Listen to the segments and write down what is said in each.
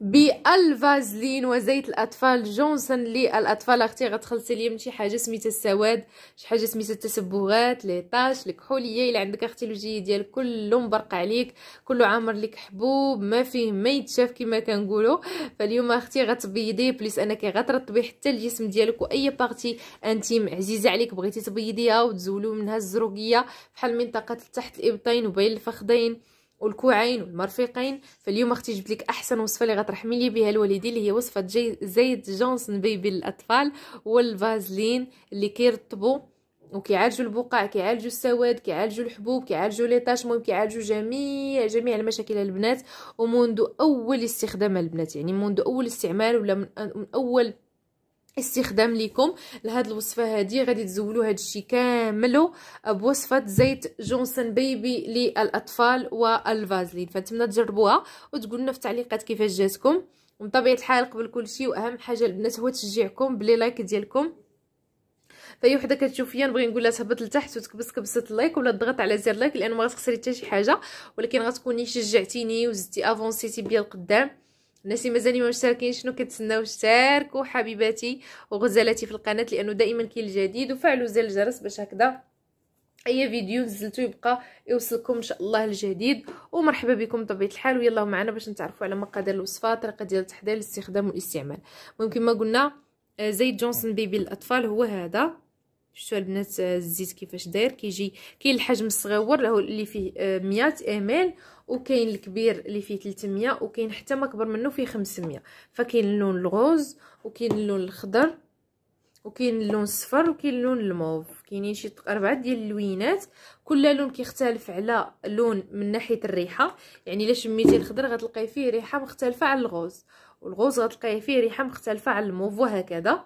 بالفازلين وزيت الاطفال جونسون للاطفال اختي غتخلصي لي من شي حاجه سميتها السواد شي حاجه سميتها التسبغات لي طاش الكحوليه الا عندك اختي الوجيه ديالك كله مبرق عليك كله عامر لك حبوب ما فيه ما يتشاف كما كنقولوا فاليوم اختي غتبيضيه بليس انك غترطبي حتى الجسم ديالك واي بارتي انتيم عزيزه عليك بغيتي تبيضيها وتزولوا منها الزروقيه بحال منطقه تحت الابطين وبين الفخذين والكوعين والمرفقين فاليوم اختي جبت لك احسن وصفه اللي غترحمي لي بها الوالدين اللي هي وصفه جي زيت جونسون بيبي للاطفال والفازلين اللي كيرطبوا وكيعالجوا البقع كيعالجوا السواد كيعالجوا الحبوب كيعالجوا لي طاش المهم كيعالجوا جميع جميع المشاكل البنات ومنذ اول استخدام البنات يعني منذ اول استعمال ولا من اول استخدام ليكم لهاد الوصفه هادي غادي تزولو هاد الشي كامل بوصفه زيت جونسون بيبي للاطفال والفازلين فنتمنى تجربوها وتقولنا في التعليقات كيفاش جاتكم وبطبيعه الحال قبل كل شيء واهم حاجه البنات هو تشجيعكم بلي لايك ديالكم فاي وحده كتشوف فيا نبغي نقول لها تهبط لتحت وتكبس كبسه اللايك ولا تضغط على زر لايك لان ما غتخسري حتى شي حاجه ولكن غتكوني شجعتيني وزدتي افونسيتي بيا لقدام الناس اللي ما مشتركين شنو كتسناو اشتركوا حبيباتي وغزالاتي في القناه لانه دائما كاين الجديد وفعلوا زر الجرس باش هكذا اي فيديو نزلته يبقى يوصلكم ان شاء الله الجديد ومرحبا بكم بطبيعه الحال ويلا معنا باش نتعرفوا على مقادير الوصفه طريقه ديال التحضير الاستخدام والاستعمال ممكن ما قلنا آه، زيت جونسون بيبي للاطفال هو هذا شفتوا البنات آه، الزيت كيفاش داير كيجي كاين الحجم الصغير اللي فيه 100 آه، ال وكاين الكبير اللي فيه 300 وكاين حتى ما كبر منه فيه 500 فكاين اللون الغوز وكاين اللون الخضر وكاين اللون الصفر وكاين اللون الموف كاينين شي اربعه ديال اللوينات كل لون كيختلف على لون من ناحيه الريحه يعني الا شميتي الخضر غتلقاي فيه ريحه مختلفه على الغوز والغوز غتلقاي فيه ريحه مختلفه على الموف وهكذا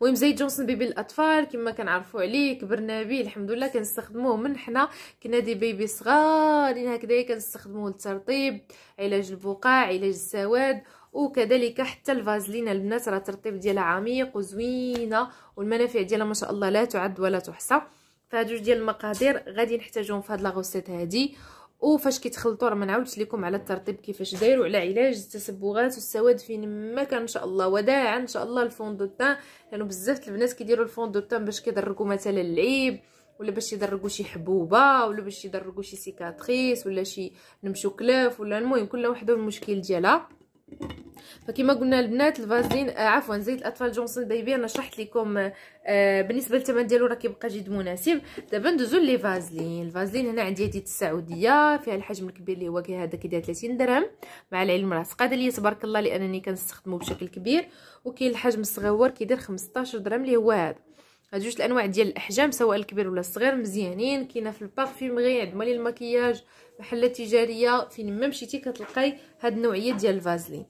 المهم زيت جونسون بيبي الاطفال كما كنعرفوا عليه كبرنا بيه الحمد لله كنستخدموه من حنا كنا دي بيبي صغارين هكذا كنستخدموه للترطيب علاج البقع علاج السواد وكذلك حتى الفازلين البنات راه الترطيب ديالها عميق وزوينه والمنافع ديالها ما شاء الله لا تعد ولا تحصى فهاد جوج ديال المقادير غادي نحتاجهم في هاد لاغوسيت هادي وفاش كيتخلطوا راه ما نعاودش لكم على الترطيب كيفاش داير وعلى علاج التسبغات والسواد فين ما كان ان شاء الله وداعا ان شاء الله الفون دو تان لانه بزاف البنات كيديروا الفون دو تان باش كيدركوا مثلا العيب ولا باش يدرقوا شي حبوبه ولا باش يدرقوا شي سيكاتريس ولا شي نمشو كلاف ولا المهم كل وحده المشكل ديالها فكما قلنا البنات الفازلين آه عفوا زيت الاطفال جونسون بيبي انا شرحت لكم آه بالنسبه للثمن ديالو راه كيبقى جد مناسب دابا ندوزو لي فازلين الفازلين هنا عندي هذه السعوديه فيها الحجم الكبير اللي هو هذا كيدير 30 درهم مع العلم راه سقاد ليا تبارك الله لانني كنستخدمه بشكل كبير وكاين الحجم الصغير كيدير 15 درهم اللي هو هذا هاد جوج الانواع ديال الاحجام سواء الكبير ولا الصغير مزيانين كاينه في البارفيمري عند مالي المكياج محلات تجاريه فين ما مشيتي كتلقاي هاد النوعيه ديال الفازلين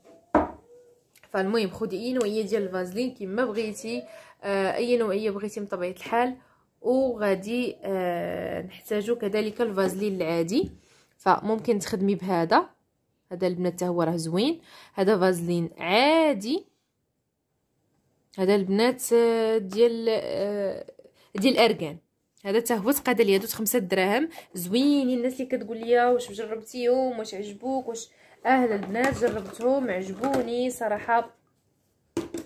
فالمهم خدي اي نوعيه ديال الفازلين كيما بغيتي آه اي نوعيه بغيتي من طبيعه الحال وغادي آه نحتاجو كذلك الفازلين العادي فممكن تخدمي بهذا هذا البنات هو راه زوين هذا فازلين عادي هذا البنات آه، ديال آه، ديال الاركان هذا حتى هو تقاد ليا دوت خمسة دراهم زوينين الناس اللي كتقول لي واش جربتيهم واش عجبوك واش اهلا البنات جربتهم عجبوني صراحه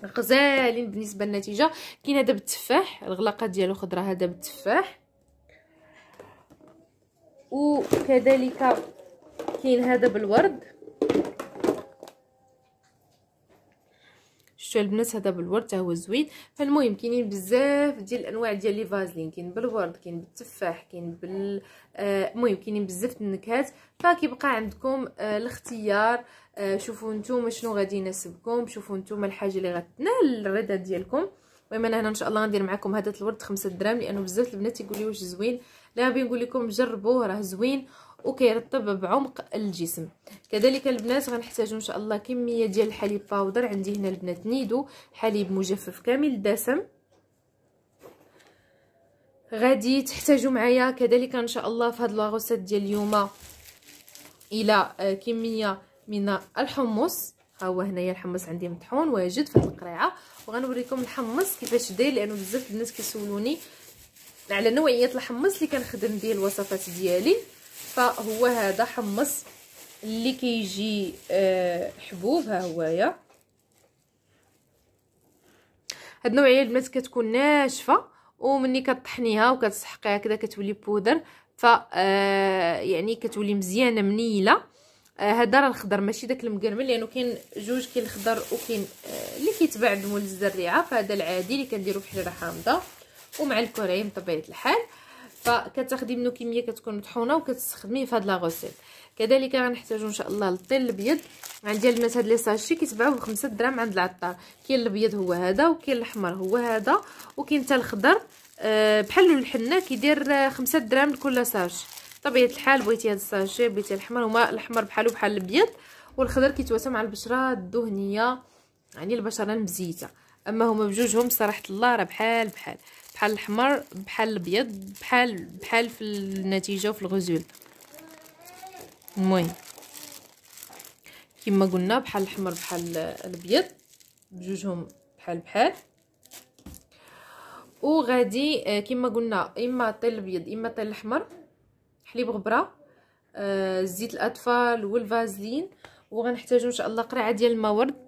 غزالين بالنسبه للنتيجه كاين هذا بالتفاح الغلاقه ديالو خضره هذا بالتفاح وكذلك كاين هذا بالورد شفتوا البنات هذا بالورد هو زوين فالمهم كاينين بزاف ديال الانواع ديال لي فازلين كاين بالورد كاين بالتفاح كاين بال آه، المهم كاينين بزاف النكهات فكيبقى عندكم آه الاختيار آه شوفوا نتوما شنو غادي يناسبكم شوفوا نتوما الحاجه اللي غتنال الرضا ديالكم المهم انا هنا ان شاء الله غندير معكم هذا الورد خمسة درام لانه بزاف البنات يقول لي واش زوين لا بغي نقول لكم جربوه راه زوين وكيرطب بعمق الجسم كذلك البنات غنحتاجو ان شاء الله كميه ديال الحليب باودر عندي هنا البنات نيدو حليب مجفف كامل الدسم غادي تحتاجوا معايا كذلك ان شاء الله في هاد لاغوسات ديال اليوم الى آه، كميه من الحمص ها هو هنايا الحمص عندي مطحون واجد في هاد القريعه وغنوريكم الحمص كيفاش داير لانه بزاف الناس كيسولوني على نوعيه الحمص اللي كنخدم به الوصفات ديالي فهو هذا حمص اللي كيجي آه حبوب ها هويا هاد النوعيه البنات كتكون ناشفه ومني كطحنيها وكتسحقيها هكذا كتولي بودر ف آه، يعني كتولي مزيانه منيله هذا راه الخضر ماشي داك المقرمل لانه يعني كاين جوج كاين الخضر وكاين آه، اللي كيتباع مول الزريعه فهذا العادي اللي كنديرو بحال راه حامضه ومع الكريم بطبيعه الحال فكتاخدي منه كميه كتكون مطحونه وكتستخدميه في هاد لا كذلك غنحتاجو ان شاء الله للطين الابيض عندي البنات هاد لي ساشي كيتباعو ب 5 دراهم عند العطار كاين الابيض هو هذا وكاين الاحمر هو هذا وكاين حتى الخضر أه بحال الحنه كيدير 5 دراهم لكل ساش طبيعه الحال بغيتي هاد الساشي بغيتي الاحمر هما الاحمر بحالو بحال الابيض والخضر كيتواسى مع البشره الدهنيه يعني البشره المزيته اما هما بجوجهم صراحه الله راه بحال بحال بحال الاحمر بحال الابيض بحال بحال في النتيجه وفي الغزول المهم كما قلنا بحال الاحمر بحال الابيض بجوجهم بحال بحال وغادي آه، كما قلنا اما طيل الابيض اما طيل الاحمر حليب غبره آه، زيت الاطفال والفازلين وغنحتاجو ان شاء الله قرعه ديال الماورد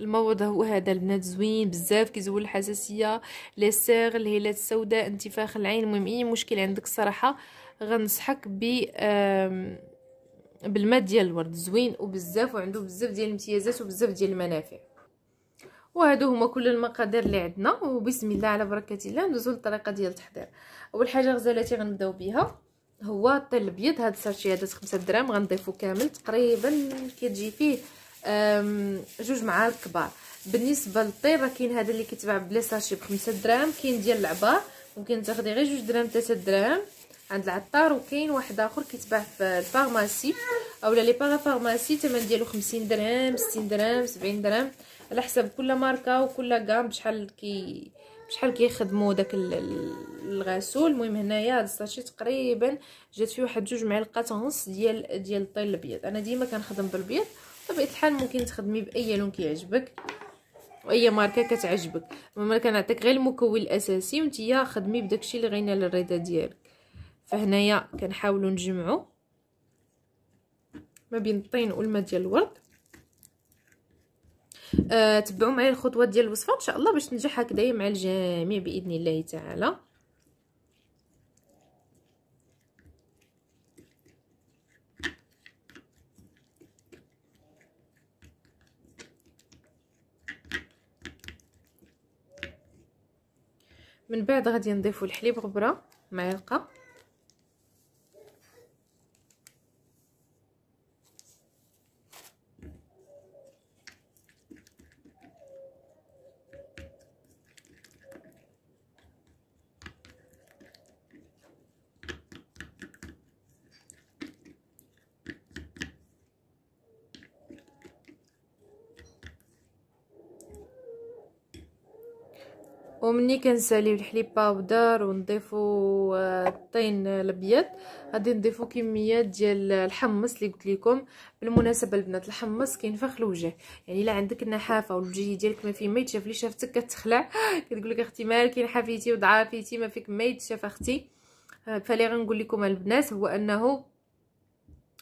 الموض هو هذا البنات زوين بزاف كيزول الحساسيه لي سيغ الهيلات السوداء انتفاخ العين المهم اي مشكل عندك الصراحه غنصحك ب بالماء ديال الورد زوين وبزاف وعندو بزاف ديال الامتيازات وبزاف ديال المنافع وهادو هما كل المقادير اللي عندنا وبسم الله على بركه الله ندوزو للطريقه ديال التحضير اول حاجه غزالاتي غنبداو بها هو الطين الابيض هاد الساشي هذا 5 دراهم غنضيفو كامل تقريبا كتجي فيه جوج معالق كبار بالنسبه راه كاين هذا اللي كيتباع بلي ساشي بخمسة دراهم كاين ديال العبار ممكن تاخدي غير جوج دراهم 3 دراهم عند العطار وكاين واحد اخر كيتباع في الفارماسي اولا لي باغا فارماسي الثمن ديالو 50 درهم 60 درهم 70 درهم على حسب كل ماركه وكل كام بشحال كي بشحال كيخدموا داك الغسول المهم هنايا هاد الساشي تقريبا جات فيه واحد جوج معلقات ونص ديال ديال الطين الابيض انا ديما كنخدم بالبيض بطبيعه الحال ممكن تخدمي باي لون كيعجبك واي ماركه كتعجبك المهم كنعطيك غير المكون الاساسي وانتيا خدمي بداكشي اللي غينا للرضا ديالك فهنايا كنحاولوا نجمعوا ما بين الطين والماء ديال الورد آه تبعوا معايا الخطوات ديال الوصفه ان شاء الله باش تنجح هكذايا مع الجميع باذن الله تعالى من بعد غادي نضيفو الحليب غبره معلقه ومني كنساليو الحليب باودر ونضيفو آه، الطين الابيض غادي نضيفو كميات ديال الحمص اللي قلت لكم بالمناسبه البنات الحمص كينفخ الوجه يعني الا عندك النحافه والوجه ديالك ما فيه ما يتشاف لي شافتك كتخلع كتقول لك اختي مالك نحافيتي وضعافيتي ما فيك ما يتشاف اختي آه، فلي غنقول لكم البنات هو انه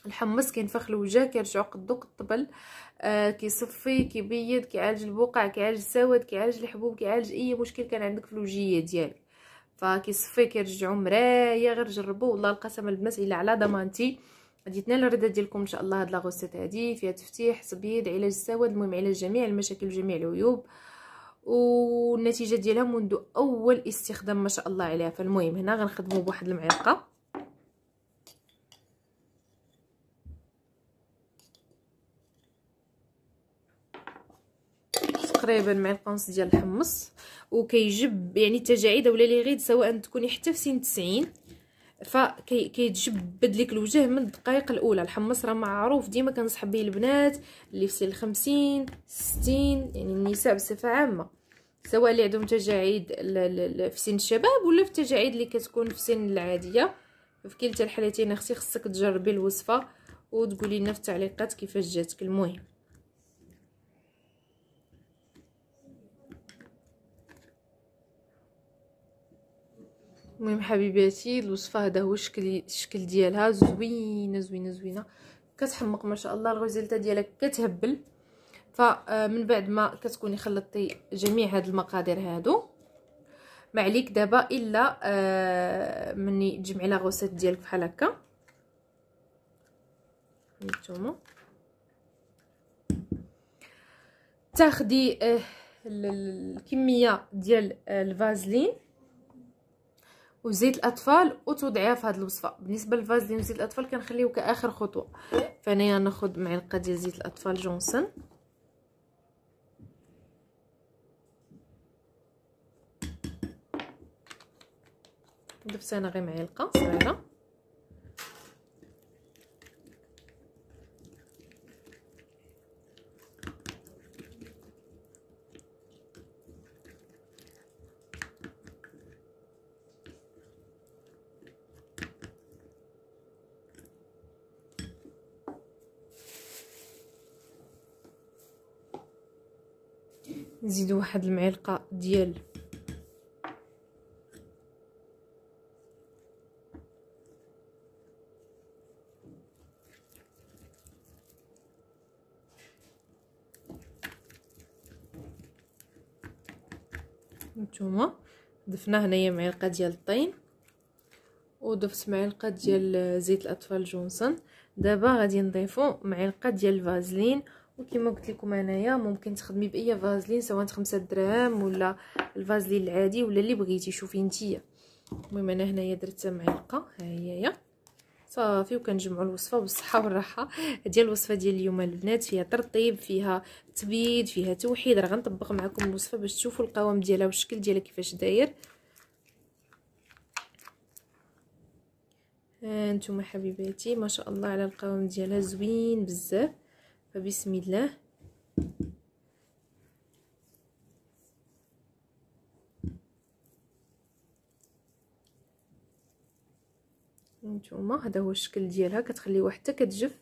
الحمص كينفخ الوجه كيرجعو قدو قطبل آه كيصفي كيبيض كيعالج البقع كيعالج السواد كيعالج الحبوب كيعالج اي مشكل كان عندك في الوجيه ديالك فكيصفي كيرجعو مرايه غير جربوا والله القسم البنات الا على ضمانتي غادي تنال الرضا ديالكم ان شاء الله هاد لا غوسيت هادي فيها تفتيح تبييض علاج السواد المهم علاج جميع المشاكل وجميع العيوب والنتيجه ديالها منذ اول استخدام ما شاء الله عليها فالمهم هنا غنخدموا بواحد المعلقه تقريبا معلقه ديال الحمص وكيجب يعني التجاعيد ولا لي غيد سواء تكوني حتى في سن 90 فكيتجبد لك الوجه من الدقائق الاولى الحمص راه معروف ديما كنصحب به البنات اللي في سن 50 60 يعني النساء بصفه عامه سواء اللي عندهم تجاعيد في سن الشباب ولا في التجاعيد اللي كتكون في سن العاديه في كلتا الحالتين اختي خصك تجربي الوصفه وتقولي لنا في التعليقات كيفاش جاتك المهم المهم حبيباتي الوصفه هذا هو الشكل الشكل ديالها زوينه زوينه زوينه كتحمق ما شاء الله الغزلته ديالك كتهبل فمن آه، بعد ما كتكوني خلطتي جميع هاد المقادير هادو ما عليك دابا الا آه، مني تجمعي لا غوسيت ديالك بحال هكا نتوما تاخدي آه، الكميه ديال الفازلين وزيت الاطفال وتوضعيها في هذه الوصفه بالنسبه للفازلين وزيت الاطفال كنخليو كاخر خطوه فانايا ناخذ معلقه ديال زيت الاطفال جونسون ضفت انا غير معلقه صغيره نزيد واحد المعلقه ديال نتوما ضفنا هنايا معلقه ديال الطين وضفت معلقه ديال زيت الاطفال جونسون دابا غادي نضيفو معلقه ديال الفازلين وكما قلت لكم انايا ممكن تخدمي باي فازلين سواء 5 دراهم ولا الفازلين العادي ولا اللي بغيتي شوفي نتيا المهم انا هنايا درت معلقه ها هي صافي وكنجمعوا الوصفه بالصحه والراحه ديال الوصفه ديال اليوم البنات فيها ترطيب فيها تبييض فيها توحيد راه غنطبق معكم الوصفه باش تشوفوا القوام ديالها والشكل ديالها كيفاش داير ها انتم حبيباتي ما شاء الله على القوام ديالها زوين بزاف فبسم الله نتوما هذا هو الشكل ديالها كتخليوها حتى كتجف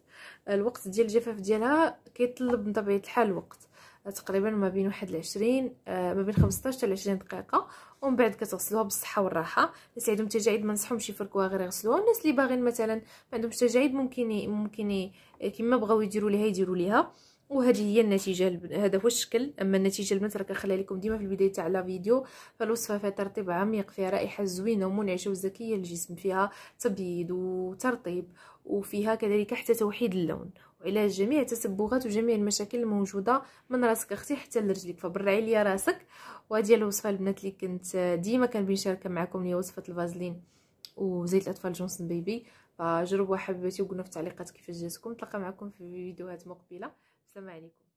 الوقت ديال الجفاف ديالها كيطلب بطبيعه الحال وقت تقريبا ما بين واحد العشرين آه، ما بين خمسطاش حتى لعشرين دقيقه ومن بعد كتغسلوها بالصحه والراحه الناس اللي عندهم تجاعيد ما نصحهمش يفركوها غير يغسلوها الناس اللي باغيين مثلا ما عندهمش تجاعيد ممكن ممكن كيما بغاو يديروا ليها يديروا ليها وهذه هي النتيجه هذا هو الشكل اما النتيجه البنات راه كنخليها لكم ديما في البدايه تاع لا فيديو فالوصفه فيها ترطيب عميق فيها رائحه زوينه ومنعشه وزكيه للجسم فيها تبييض وترطيب وفيها كذلك حتى توحيد اللون وعلاج جميع التسبغات وجميع المشاكل الموجوده من راسك اختي حتى لرجلك فبرعي ليا راسك وهذه الوصفه البنات اللي كنت ديما كنبغي نشارك معكم هي وصفه الفازلين وزيت الاطفال جونسون بيبي فجربوها حبيباتي وقولوا في التعليقات كيفاش جاتكم نتلاقى معكم في فيديوهات مقبله Samérico.